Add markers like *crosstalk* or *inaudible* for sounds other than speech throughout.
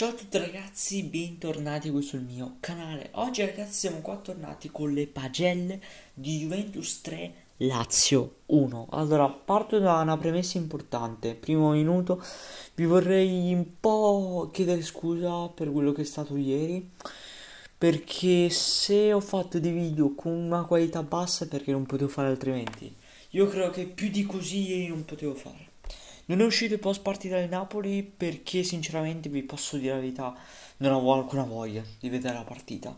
Ciao a tutti ragazzi, bentornati qui sul mio canale. Oggi ragazzi siamo qua tornati con le pagelle di Juventus 3 Lazio 1. Allora, parto da una premessa importante. Primo minuto, vi vorrei un po' chiedere scusa per quello che è stato ieri. Perché se ho fatto dei video con una qualità bassa è perché non potevo fare altrimenti. Io credo che più di così ieri non potevo fare. Non è uscito il post partita del Napoli perché sinceramente vi posso dire la verità, non avevo alcuna voglia di vedere la partita.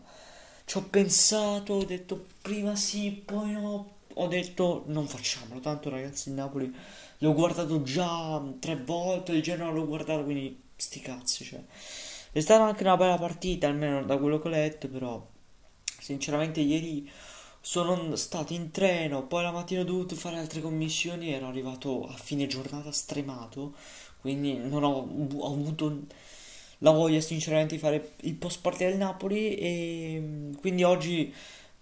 Ci ho pensato, ho detto prima sì, poi no, ho detto non facciamolo, tanto ragazzi il Napoli l'ho guardato già tre volte, il Genoa l'ho guardato, quindi sti cazzi, cioè. È stata anche una bella partita, almeno da quello che ho letto, però sinceramente ieri sono stato in treno, poi la mattina ho dovuto fare altre commissioni, ero arrivato a fine giornata stremato, quindi non ho, ho avuto la voglia sinceramente di fare il post partita del Napoli e quindi oggi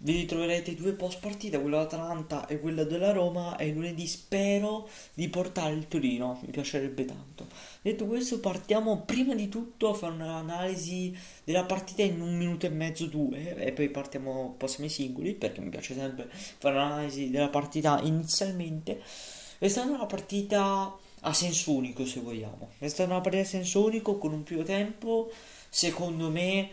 vi ritroverete due post partita, quella dell'Atalanta e quella della Roma e lunedì spero di portare il Torino, mi piacerebbe tanto. Detto questo partiamo prima di tutto a fare un'analisi della partita in un minuto e mezzo, due e poi partiamo prossimi singoli perché mi piace sempre fare un'analisi della partita inizialmente. È stata una partita a senso unico se vogliamo, è stata una partita a senso unico con un primo tempo secondo me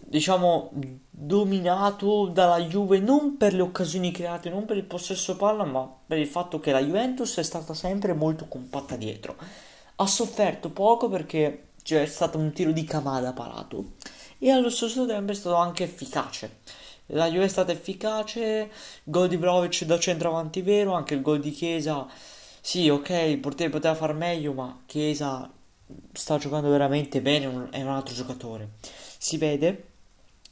diciamo, dominato dalla Juve non per le occasioni create, non per il possesso palla, ma per il fatto che la Juventus è stata sempre molto compatta dietro. Ha sofferto poco perché c'è stato un tiro di Kamada parato e allo stesso tempo è stato anche efficace. La Juve è stata efficace, gol di Vlaovic da centravanti vero, anche il gol di Chiesa. Sì, ok, il portiere poteva far meglio, ma Chiesa sta giocando veramente bene, è un altro giocatore si vede.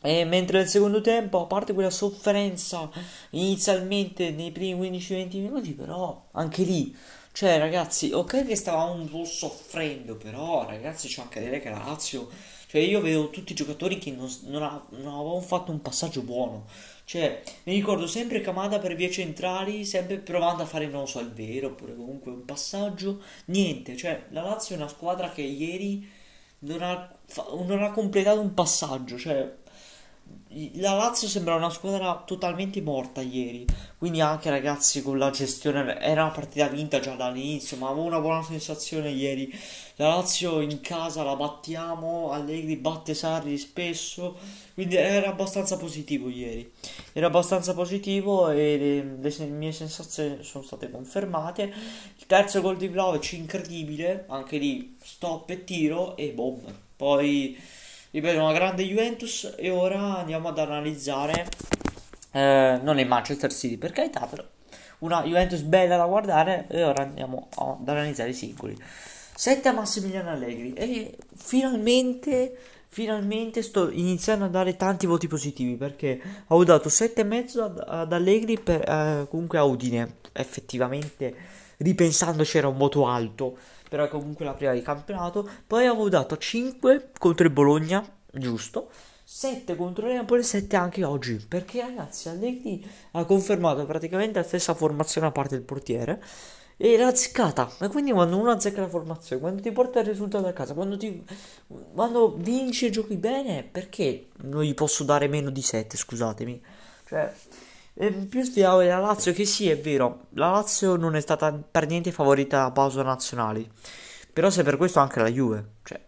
E mentre nel secondo tempo, a parte quella sofferenza inizialmente nei primi 15-20 minuti, però anche lì, cioè ragazzi, ok che stavamo un po' soffrendo, però ragazzi c'è anche da dire che Lazio, cioè io vedo tutti i giocatori che non, non, non avevano fatto un passaggio buono, cioè mi ricordo sempre Camada per vie centrali, sempre provando a fare non so al vero, oppure comunque un passaggio, niente, cioè la Lazio è una squadra che ieri non ha, fa, non ha completato un passaggio, cioè la Lazio sembra una squadra totalmente morta ieri, quindi anche ragazzi con la gestione era una partita vinta già dall'inizio, ma avevo una buona sensazione ieri. La Lazio in casa la battiamo, Allegri batte Sarri spesso, quindi era abbastanza positivo ieri. Era abbastanza positivo e le, le, le mie sensazioni sono state confermate. Il terzo gol di Vlaovic incredibile, anche lì stop e tiro e boom. Poi ripeto, una grande Juventus. E ora andiamo ad analizzare, eh, non è Manchester City per carità, però una Juventus bella da guardare. E ora andiamo ad analizzare i singoli. 7 a Massimiliano Allegri. E finalmente finalmente sto iniziando a dare tanti voti positivi perché ho dato 7,5 ad, ad Allegri per eh, comunque a Udine effettivamente ripensandoci era un voto alto, però è comunque la prima di campionato. Poi avevo dato 5 contro il Bologna, giusto, 7 contro il Napoli, 7 anche oggi, perché ragazzi Allegri ha confermato praticamente la stessa formazione a parte il portiere. E l'ha azzeccata, E quindi quando uno azzecca la formazione, quando ti porta il risultato a casa, quando, ti, quando vinci e giochi bene, perché non gli posso dare meno di 7, scusatemi? Cioè, e più sfidavo la Lazio, che sì, è vero, la Lazio non è stata per niente favorita da pausa nazionali. Però se per questo anche la Juve, cioè,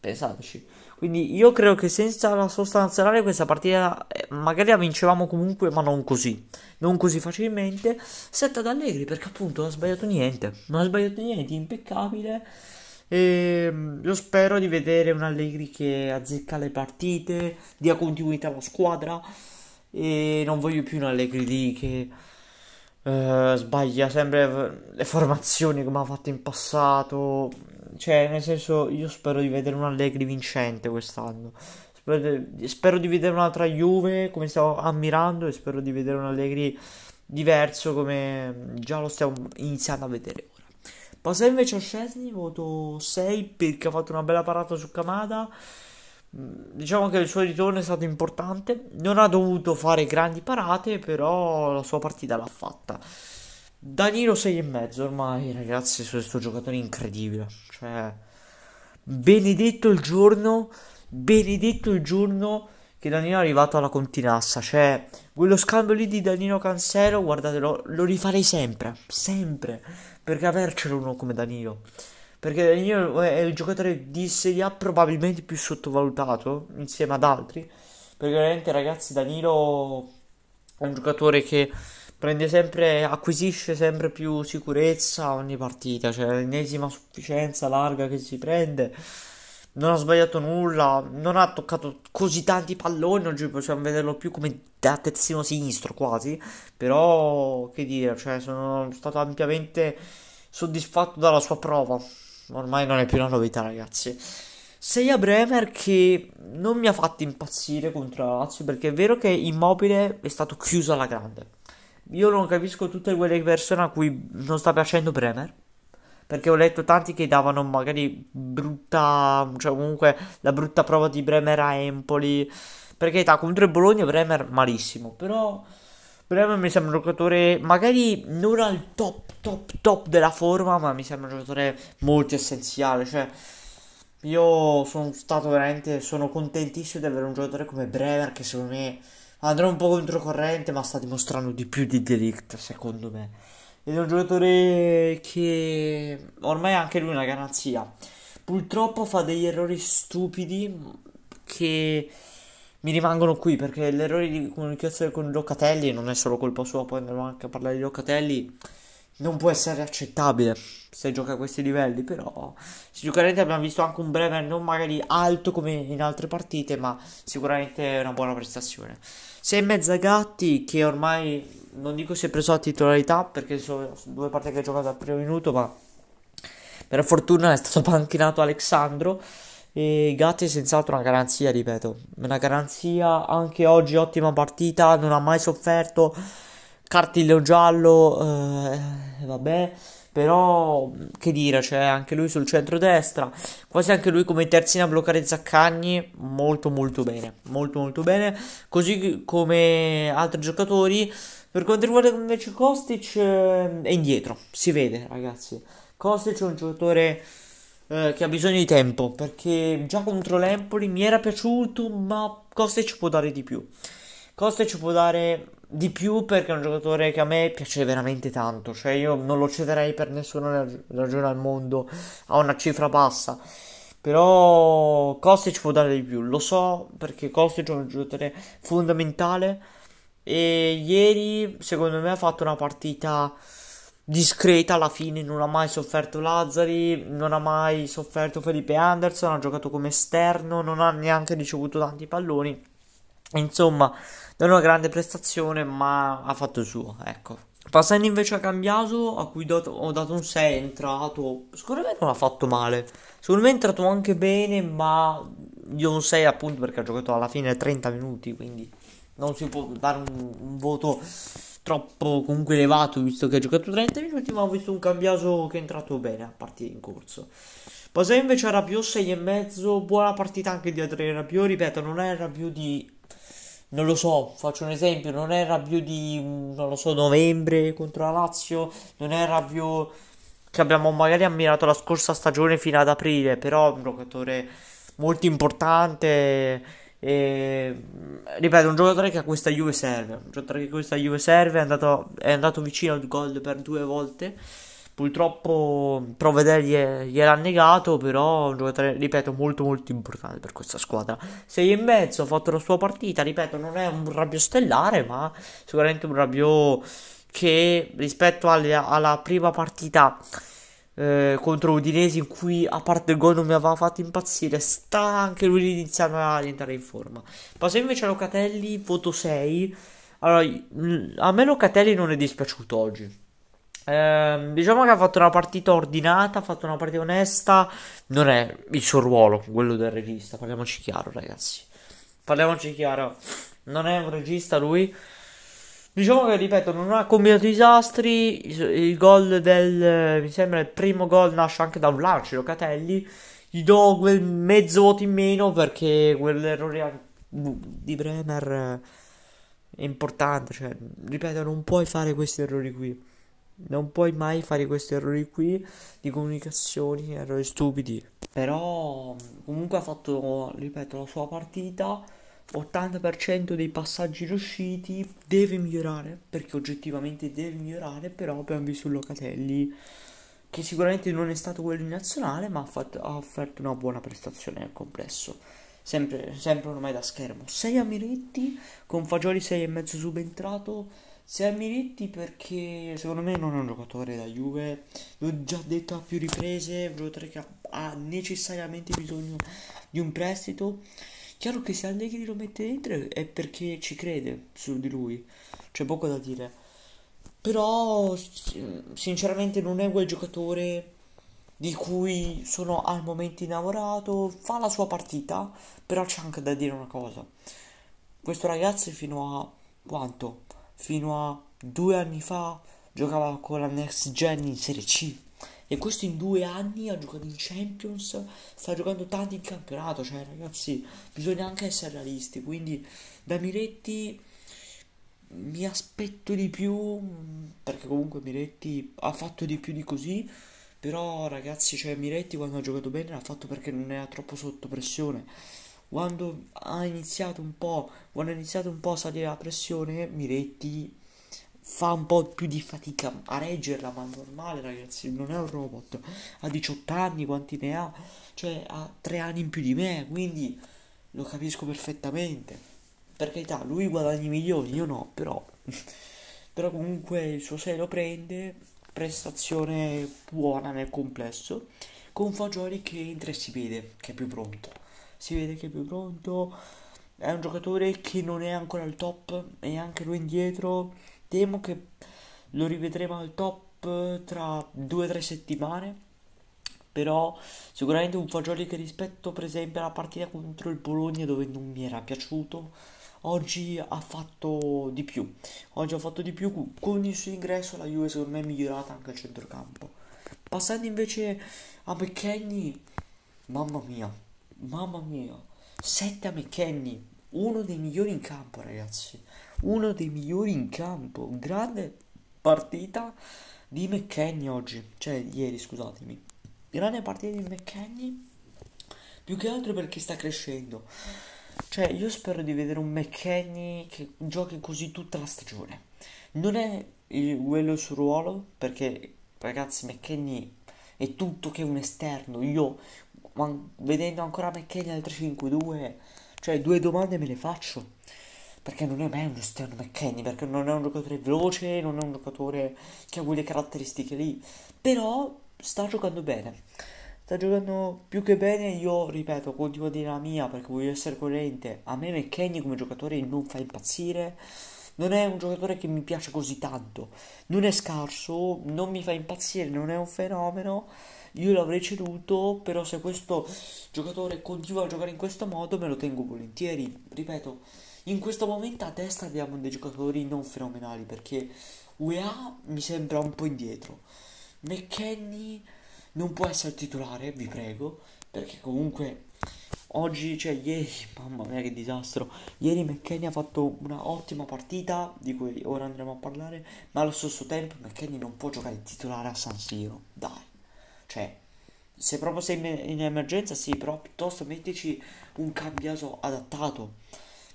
pensateci. Quindi io credo che senza la sosta nazionale questa partita eh, magari la vincevamo comunque, ma non così. Non così facilmente. Setta ad Allegri perché appunto non ha sbagliato niente. Non ha sbagliato niente, impeccabile. E ehm, io spero di vedere un Allegri che azzecca le partite, dia continuità alla squadra e non voglio più un Allegri lì che uh, sbaglia sempre le formazioni come ha fatto in passato. Cioè, nel senso, io spero di vedere un Allegri vincente quest'anno. Spero di, spero di vedere un'altra Juve come stavo ammirando e spero di vedere un Allegri diverso come già lo stiamo iniziando a vedere ora. Poi invece a Scesni voto 6 perché ha fatto una bella parata su Kamada. Mm, diciamo che il suo ritorno è stato importante, non ha dovuto fare grandi parate, però la sua partita l'ha fatta. Danilo 6,5 ormai, ragazzi, su questo giocatore incredibile. Cioè, benedetto il giorno, benedetto il giorno che Danilo è arrivato alla continassa. Cioè, quello scambio lì di Danilo Cancelo, guardatelo, lo rifarei sempre, sempre, perché avercelo uno come Danilo perché Danilo eh, è il giocatore di Serie A probabilmente più sottovalutato insieme ad altri, perché veramente ragazzi Danilo è un giocatore che prende sempre, acquisisce sempre più sicurezza ogni partita, cioè l'ennesima sufficienza larga che si prende non ha sbagliato nulla, non ha toccato così tanti palloni, oggi possiamo vederlo più come da terzino sinistro quasi, però che dire, cioè sono stato ampiamente soddisfatto dalla sua prova ormai non è più una novità, ragazzi. Sei a Bremer che non mi ha fatto impazzire contro la Lazio perché è vero che Immobile è stato chiuso alla grande. Io non capisco tutte quelle persone a cui non sta piacendo Bremer perché ho letto tanti che davano magari brutta, cioè comunque la brutta prova di Bremer a Empoli. Perché da contro il Bologna Bremer malissimo, però Bremer mi sembra un giocatore magari non al top top top della forma, ma mi sembra un giocatore molto essenziale, cioè io sono stato veramente sono contentissimo di avere un giocatore come Bremer che secondo me andrà un po' controcorrente, ma sta dimostrando di più di Delict, secondo me. Ed è un giocatore che ormai anche lui è una garanzia. Purtroppo fa degli errori stupidi che mi rimangono qui perché l'errore di comunicazione con Locatelli non è solo colpa sua, poi andremo anche a parlare di Locatelli. Non può essere accettabile se gioca a questi livelli, però sicuramente abbiamo visto anche un breve non magari alto come in altre partite, ma sicuramente è una buona prestazione. Se in Gatti, che ormai non dico si è preso la titolarità perché sono due partite che ha giocato al primo minuto, ma per fortuna è stato panchinato *laughs* Alexandro e Gatti è senz'altro una garanzia, ripeto, una garanzia. Anche oggi ottima partita, non ha mai sofferto. Cartiglio giallo, eh, vabbè, però che dire, cioè anche lui sul centro-destra, quasi anche lui come terzina a bloccare Zaccagni, molto molto bene, molto molto bene, così come altri giocatori. Per quanto riguarda invece Kostic eh, è indietro, si vede ragazzi. Kostic è un giocatore eh, che ha bisogno di tempo perché già contro l'Empoli mi era piaciuto, ma ci può dare di più. Costa ci può dare di più perché è un giocatore che a me piace veramente tanto, cioè io non lo cederei per nessuna ragione al mondo a una cifra bassa. Però ci può dare di più, lo so perché Costa è un giocatore fondamentale e ieri secondo me ha fatto una partita discreta alla fine, non ha mai sofferto Lazzari, non ha mai sofferto Felipe Anderson, ha giocato come esterno, non ha neanche ricevuto tanti palloni. Insomma, non è una grande prestazione, ma ha fatto il suo, ecco. Passando invece a Cambiaso, a cui dato, ho dato un 6, è entrato. Secondo me non ha fatto male. Secondo me è entrato anche bene, ma io un 6 appunto perché ha giocato alla fine 30 minuti, quindi non si può dare un, un voto troppo comunque elevato visto che ha giocato 30 minuti, ma ho visto un cambiato che è entrato bene a partire in corso. Posè invece a Rabiot 6,5, buona partita anche di Adriano Rabiot, ripeto, non è Rabiot di... Non lo so, faccio un esempio, non è Rabiot di, non lo so, novembre contro la Lazio, non è Rabiot che abbiamo magari ammirato la scorsa stagione fino ad aprile, però è un giocatore molto importante e, ripeto, un giocatore che a questa Juve serve. Un giocatore che a questa Juve serve. È andato, è andato vicino al gol per due volte. Purtroppo Proveder gliel'ha negato, però un giocatore, ripeto, molto molto importante per questa squadra. 6 e mezzo, ha fatto la sua partita, ripeto, non è un rabbio stellare, ma sicuramente un rabbio che rispetto alle, alla prima partita eh, contro Udinese in cui a parte il gol non mi aveva fatto impazzire, sta anche lui iniziando ad entrare in forma. Passo invece a Locatelli, voto 6. Allora, a me Locatelli non è dispiaciuto oggi. Eh, diciamo che ha fatto una partita ordinata, ha fatto una partita onesta. Non è il suo ruolo, quello del regista. Parliamoci chiaro, ragazzi. Parliamoci chiaro. Non è un regista lui. Diciamo che, ripeto, non ha combinato disastri. Il gol del. Mi sembra il primo gol nasce anche da un lancio. Locatelli. Gli do quel mezzo voto in meno perché quell'errore mm, di Bremer è importante. Cioè, ripeto, non puoi fare questi errori qui. Non puoi mai fare questi errori qui di comunicazioni, errori stupidi. Però mm, comunque ha fatto, ripeto, la sua partita 80% dei passaggi riusciti deve migliorare, perché oggettivamente deve migliorare, però abbiamo visto Locatelli che sicuramente non è stato quello in nazionale, ma ha, fatto, ha offerto una buona prestazione nel complesso. Sempre, sempre ormai da schermo. 6 a Miretti, con Fagioli 6,5 subentrato. 6 a Miretti perché secondo me non è un giocatore da Juve, l'ho già detto a più riprese, è un giocatore che ha necessariamente bisogno di un prestito. Chiaro che se Allegri lo mette dentro è perché ci crede su di lui, c'è poco da dire. Però sinceramente non è quel giocatore di cui sono al momento innamorato, fa la sua partita, però c'è anche da dire una cosa. Questo ragazzo fino a quanto? Fino a due anni fa giocava con la Next Gen in Serie C e questo in due anni ha giocato in Champions, sta giocando tanto in campionato, cioè ragazzi, bisogna anche essere realisti. Quindi da Miretti mm, mi aspetto di più, mm, perché comunque Miretti ha fatto di più di così. Però ragazzi, cioè Miretti quando ha giocato bene l'ha fatto perché non era troppo sotto pressione. Quando ha iniziato un po', quando ha iniziato un po' a salire la pressione, Miretti fa un po' più di fatica a reggerla, ma normale ragazzi, non è un robot. Ha 18 anni, quanti ne ha? Cioè ha 3 anni in più di me, quindi lo capisco perfettamente. Per carità, lui guadagna milioni, io no, però... *laughs* però comunque il suo 6 lo prende, prestazione buona nel complesso, con Fagioli che entra e si vede che è più pronto. Si vede che è più pronto, è un giocatore che non è ancora al top, è anche lui indietro, temo che lo rivedremo al top eh, tra due o tre settimane però sicuramente un Fagioli che rispetto per esempio alla partita contro il Bologna dove non mi era piaciuto oggi ha fatto di più oggi ha fatto di più con il suo ingresso la Juve secondo me è migliorata anche al centrocampo passando invece a McKenny mamma mia mamma mia 7 a McKenny uno dei migliori in campo ragazzi uno dei migliori in campo. Grande partita di McKenny oggi, cioè ieri scusatemi. Grande partita di McKenny, più che altro perché sta crescendo. Cioè io spero di vedere un McKenny che giochi così tutta la stagione. Non è eh, quello il suo ruolo perché ragazzi McKenny è tutto che un esterno. Io vedendo ancora McKenny al 3-5-2, cioè due domande me le faccio perché non è mai uno Stern McKenny, perché non è un giocatore veloce, non è un giocatore che ha quelle caratteristiche lì, però sta giocando bene. Sta giocando più che bene, io ripeto, continuo a dire la mia perché voglio essere coerente. A me McKenny come giocatore non fa impazzire, non è un giocatore che mi piace così tanto, non è scarso, non mi fa impazzire, non è un fenomeno io l'avrei ceduto, però se questo giocatore continua a giocare in questo modo me lo tengo volentieri, ripeto, in questo momento a destra abbiamo dei giocatori non fenomenali perché UEA mi sembra un po' indietro. McKenny non può essere titolare, vi prego, perché comunque oggi, cioè ieri, *laughs* mamma mia che disastro, ieri McKenny ha fatto una ottima partita di cui ora andremo a parlare, ma allo stesso tempo McKenny non può giocare titolare a San Siro, dai. Cioè, se proprio sei in emergenza sì, però piuttosto mettici un cambiato adattato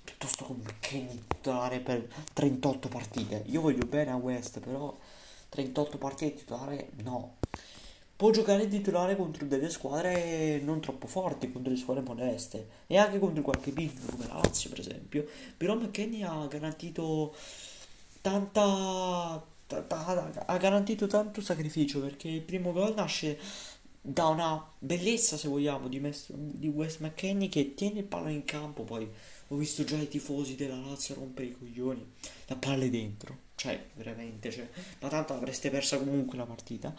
piuttosto che per 38 partite. Io voglio bene a West, però 38 partite titolare no. Può giocare titolare contro delle squadre non troppo forti, contro delle squadre modeste e anche contro qualche big come la Lazio, per esempio. Però McKenny ha garantito tanta ha garantito tanto sacrificio perché il primo gol nasce da una bellezza se vogliamo di, di Wes McKenney che tiene il palo in campo poi ho visto già i tifosi della Lazio rompere i coglioni la palla dentro cioè veramente cioè, ma tanto avreste persa comunque la partita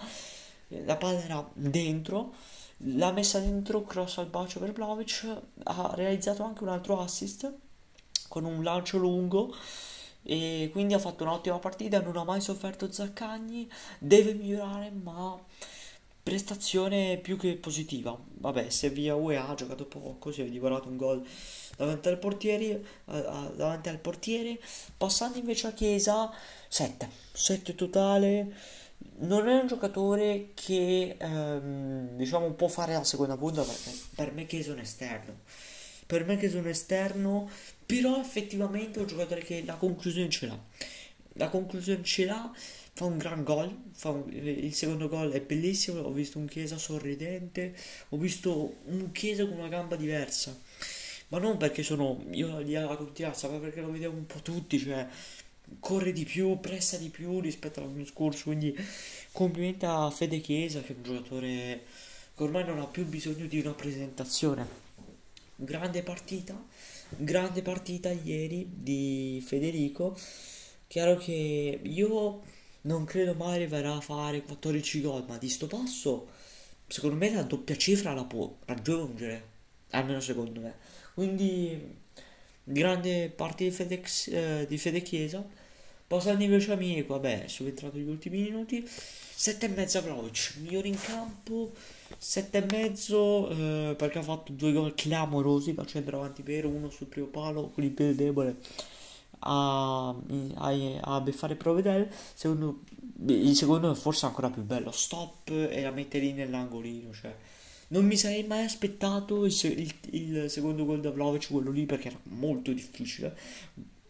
eh, la palla era dentro l'ha messa dentro cross al bacio per Vlaovic ha realizzato anche un altro assist con un lancio lungo e quindi ha fatto un'ottima partita non ha mai sofferto Zaccagni deve migliorare ma prestazione più che positiva. Vabbè, se via UE ha giocato poco, così ha divorato un gol davanti al portiere, davanti al portiere. passando invece a Chiesa 7, 7 totale. Non è un giocatore che ehm, diciamo può fare la seconda punta perché per me Chiesa è un esterno. Per me Chiesa è un esterno, però effettivamente è un giocatore che la conclusione ce l'ha. La conclusione ce l'ha fa un gran gol, un, il secondo gol è bellissimo, ho visto un Chiesa sorridente, ho visto un Chiesa con una gamba diversa, ma non perché sono io di alla contiazza, ma perché lo vedevo un po' tutti, cioè corre di più, pressa di più rispetto all'anno scorso, quindi complimenti a Fede Chiesa che è un giocatore che ormai non ha più bisogno di una presentazione. Grande partita, grande partita ieri di Federico. Chiaro che io non credo mai arriverà a fare 14 gol, ma di sto passo, secondo me la doppia cifra la può raggiungere, almeno secondo me. Quindi, grande parte di, Fedex, eh, di Fede Chiesa. Passando invece a Mico, vabbè, sono entrato negli ultimi minuti. 7 e mezzo Vlaovic, migliore in campo. 7 7,5 eh, perché ha fatto due gol clamorosi da centravanti per uno sul primo palo con il piede debole a, a, a beffare Provedel, secondo, il secondo è forse ancora più bello. Stop e la mette lì nell'angolino. Cioè. Non mi sarei mai aspettato il, il, il secondo gol da Vlaovic, quello lì, perché era molto difficile.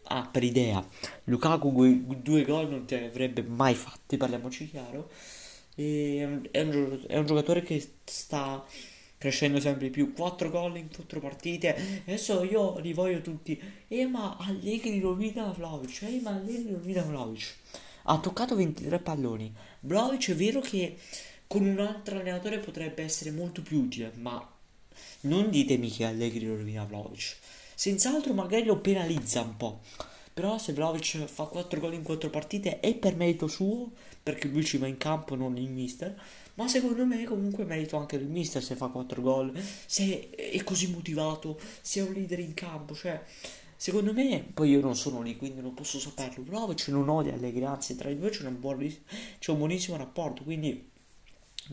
Ah, per idea, Lukaku due gol non ti avrebbe mai fatti, parliamoci chiaro. E, è, un, è un giocatore che sta crescendo sempre di più. 4 gol in 4 partite. Adesso io li voglio tutti. Eh, ma Allegri rovina Vlaovic. Eh, ma Allegri rovina Vlaovic. Ha toccato 23 palloni. Vlaovic è vero che con un altro allenatore potrebbe essere molto più utile, ma non ditemi che Allegri rovina Vlaovic. Senz'altro magari lo penalizza un po'. Però se Vlaovic fa 4 gol in 4 partite è per merito suo, perché lui ci va in campo, non il mister ma secondo me comunque merito anche il mister se fa 4 gol, se è così motivato, se è un leader in campo, cioè... Secondo me, poi io non sono lì, quindi non posso saperlo, però c'è un odio alle grazie, tra i due c'è un, buon, c'è un buonissimo rapporto, quindi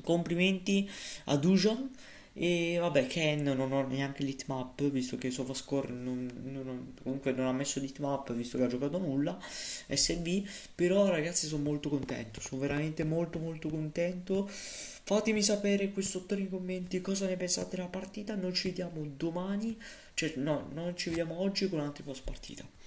complimenti a Dujan e vabbè, Ken non ho neanche l'hitmap, visto che Sofascore non, non, comunque non ha messo l'hitmap, visto che ha giocato nulla. SB, però ragazzi sono molto contento, sono veramente molto molto contento. Fatemi sapere qui sotto nei commenti cosa ne pensate della partita, noi ci vediamo domani, cioè no, non ci vediamo oggi con un'altra altro post partita.